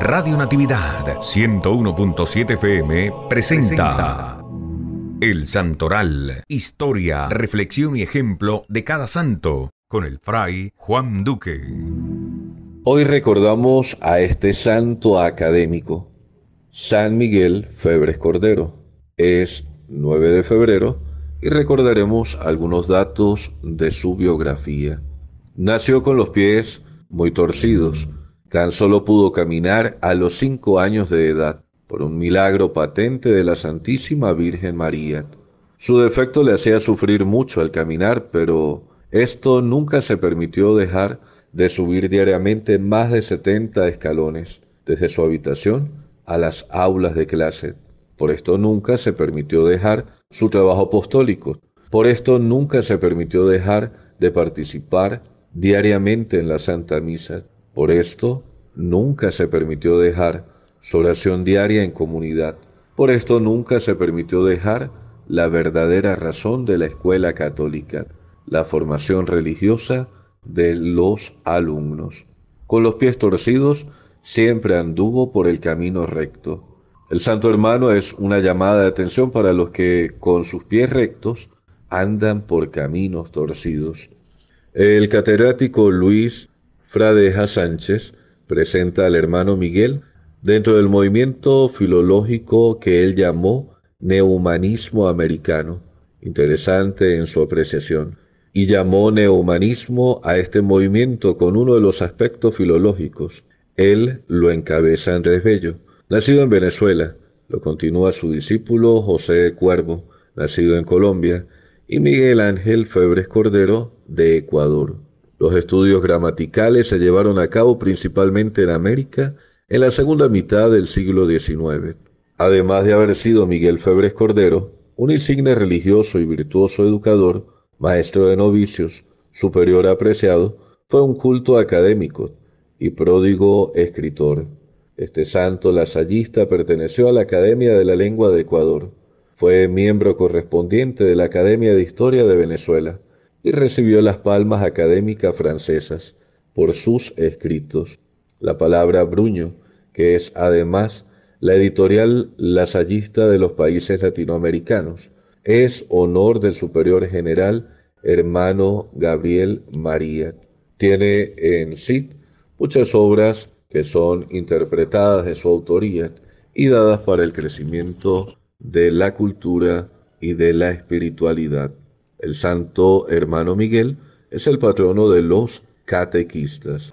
Radio Natividad 101.7 FM presenta El Santoral, historia, reflexión y ejemplo de cada santo, con el fray Juan Duque. Hoy recordamos a este santo académico, San Miguel Febres Cordero. Es 9 de febrero y recordaremos algunos datos de su biografía. Nació con los pies muy torcidos Tan solo pudo caminar a los cinco años de edad, por un milagro patente de la Santísima Virgen María. Su defecto le hacía sufrir mucho al caminar, pero esto nunca se permitió dejar de subir diariamente más de 70 escalones, desde su habitación a las aulas de clase. Por esto nunca se permitió dejar su trabajo apostólico. Por esto nunca se permitió dejar de participar diariamente en la Santa Misa. Por esto, nunca se permitió dejar su oración diaria en comunidad. Por esto nunca se permitió dejar la verdadera razón de la escuela católica, la formación religiosa de los alumnos. Con los pies torcidos, siempre anduvo por el camino recto. El santo hermano es una llamada de atención para los que con sus pies rectos andan por caminos torcidos. El catedrático Luis Fradeja Sánchez presenta al hermano Miguel dentro del movimiento filológico que él llamó neumanismo americano, interesante en su apreciación, y llamó neumanismo a este movimiento con uno de los aspectos filológicos. Él lo encabeza Andrés Bello, nacido en Venezuela, lo continúa su discípulo José Cuervo, nacido en Colombia, y Miguel Ángel Febres Cordero, de Ecuador. Los estudios gramaticales se llevaron a cabo principalmente en América en la segunda mitad del siglo XIX. Además de haber sido Miguel Febres Cordero, un insigne religioso y virtuoso educador, maestro de novicios, superior apreciado, fue un culto académico y pródigo escritor. Este santo lasallista perteneció a la Academia de la Lengua de Ecuador. Fue miembro correspondiente de la Academia de Historia de Venezuela y recibió las palmas académicas francesas por sus escritos. La palabra Bruño, que es además la editorial lasallista de los países latinoamericanos, es honor del superior general hermano Gabriel María. Tiene en sí muchas obras que son interpretadas de su autoría y dadas para el crecimiento de la cultura y de la espiritualidad. El santo hermano Miguel es el patrono de los catequistas.